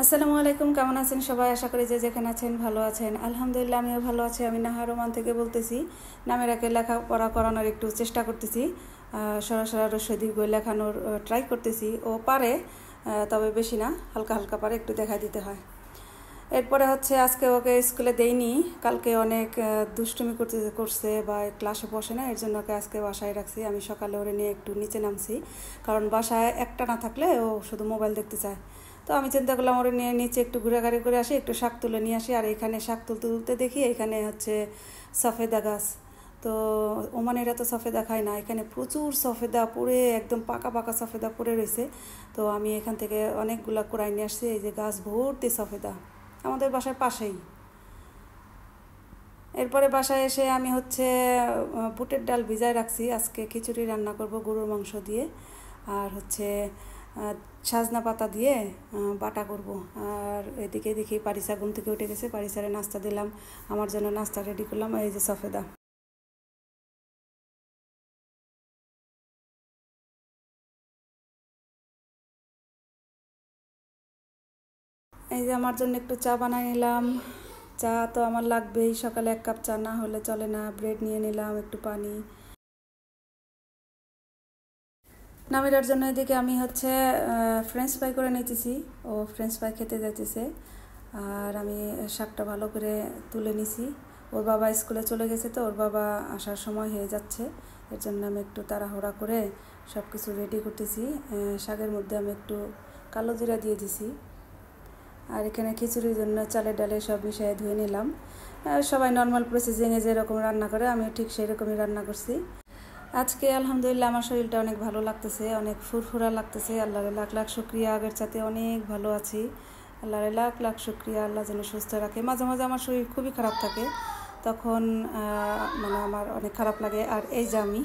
আসসালামু আলাইকুম কেমন আছেন সবাই আশা করি যে যেখানে আছেন ভালো আছেন আলহামদুলিল্লাহ আমিও ভালো আছি আমি নাহা রোমান থেকে বলতেছি নামের একে লেখাপড়া করানোর একটু চেষ্টা করতেছি সরাসরি রসদী বই লেখানোর ট্রাই করতেছি ও পারে তবে বেশি না হালকা হালকা পারে একটু দেখা দিতে হয় এরপরে হচ্ছে আজকে ওকে স্কুলে দেইনি কালকে অনেক দুষ্টুমি করতে করছে বা ক্লাসে বসে না এর জন্য ওকে আজকে বাসায় রাখছি আমি সকালে ওরে নিয়ে একটু নিচে নামছি কারণ বাসায় একটা না থাকলে ও শুধু মোবাইল দেখতে চায় তো আমি চিন্তা করলাম ওরে নিয়ে নিচে একটু ঘোরাঘুরি করে আসি একটু শাক তুলে নিয়ে আসি আর এখানে শাক তুলতে তুলতে দেখি এখানে হচ্ছে সফেদা গাছ তো ওমানেরা তো সফেদা খায় না এখানে প্রচুর সফেদা পড়ে একদম পাকা পাকা সফেদা পড়ে রয়েছে তো আমি এখান থেকে অনেকগুলা কোরাই নিয়ে আসছি এই যে গাছ ভর্তি সফেদা আমাদের বাসার পাশেই এরপরে বাসায় এসে আমি হচ্ছে বুটের ডাল ভিজায় রাখছি আজকে খিচুড়ি রান্না করব গরুর মাংস দিয়ে আর হচ্ছে সাজনা পাতা দিয়ে বাটা করব আর এদিকে দেখি পারিসা ঘুম থেকে উঠে গেছে পারিসারে নাস্তা দিলাম আমার জন্য নাস্তা রেডি করলাম এই যে সফেদা এই যে আমার জন্য একটু চা বানাই নিলাম চা তো আমার লাগবেই সকালে এক কাপ চা না হলে চলে না ব্রেড নিয়ে নিলাম একটু পানি নামিরার জন্য এদিকে আমি হচ্ছে ফ্রেঞ্চ ফ্রাই করে নিতেছি ও ফ্রেঞ্চ ফ্রাই খেতে যেতেছে আর আমি শাকটা ভালো করে তুলে নিছি ওর বাবা স্কুলে চলে গেছে তো ওর বাবা আসার সময় হয়ে যাচ্ছে এর জন্য আমি একটু তাড়াহুড়া করে সব কিছু রেডি করতেছি শাকের মধ্যে আমি একটু কালো জিরা দিয়ে দিছি আর এখানে খিচুড়ির জন্য চালের ডালে সব মিশিয়ে ধুয়ে নিলাম সবাই নর্মাল প্রসেসিংয়ে যেরকম রান্না করে আমি ঠিক সেরকমই রান্না করছি আজকে আলহামদুলিল্লাহ আমার শরীরটা অনেক ভালো লাগতেছে অনেক ফুরফুরা লাগতেছে আল্লাহরে লাখ লাখ শুক্রিয়া আগের চাতে অনেক ভালো আছি আল্লাহরে লাখ লাখ শুক্রিয়া আল্লাহ যেন সুস্থ রাখে মাঝে মাঝে আমার শরীর খুবই খারাপ থাকে তখন মানে আমার অনেক খারাপ লাগে আর এই যে আমি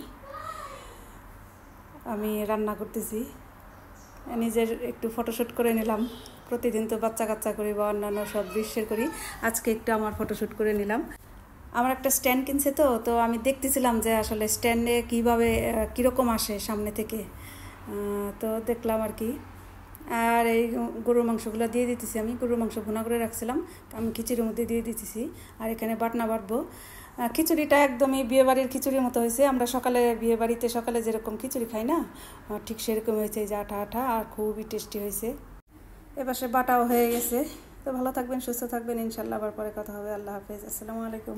আমি রান্না করতেছি নিজের একটু ফটোশ্যুট করে নিলাম প্রতিদিন তো বাচ্চা কাচ্চা করি বা অন্যান্য সব দৃশ্যের করি আজকে একটু আমার ফটোশ্যুট করে নিলাম আমার একটা স্ট্যান্ড কিনছে তো তো আমি দেখতেছিলাম যে আসলে স্ট্যান্ডে কীভাবে কীরকম আসে সামনে থেকে তো দেখলাম আর কি আর এই গরুর মাংসগুলো দিয়ে দিতেছি আমি গরুর মাংস ভুনা করে রাখছিলাম আমি খিচুড়ির মধ্যে দিয়ে দিতেছি আর এখানে বাটনা বাটবো খিচুড়িটা একদমই বিয়েবাড়ির খিচুড়ির মতো হয়েছে আমরা সকালে বিয়েবাড়িতে সকালে যেরকম খিচুড়ি খাই না ঠিক সেরকম হয়েছে যে আঠা আঠা আর খুবই টেস্টি হয়েছে সে বাটাও হয়ে গেছে তো ভালো থাকবেন সুস্থ থাকবেন ইনশাল্লাহ আবার পরে কথা হবে আল্লাহ হাফেজ আসসালামু আলাইকুম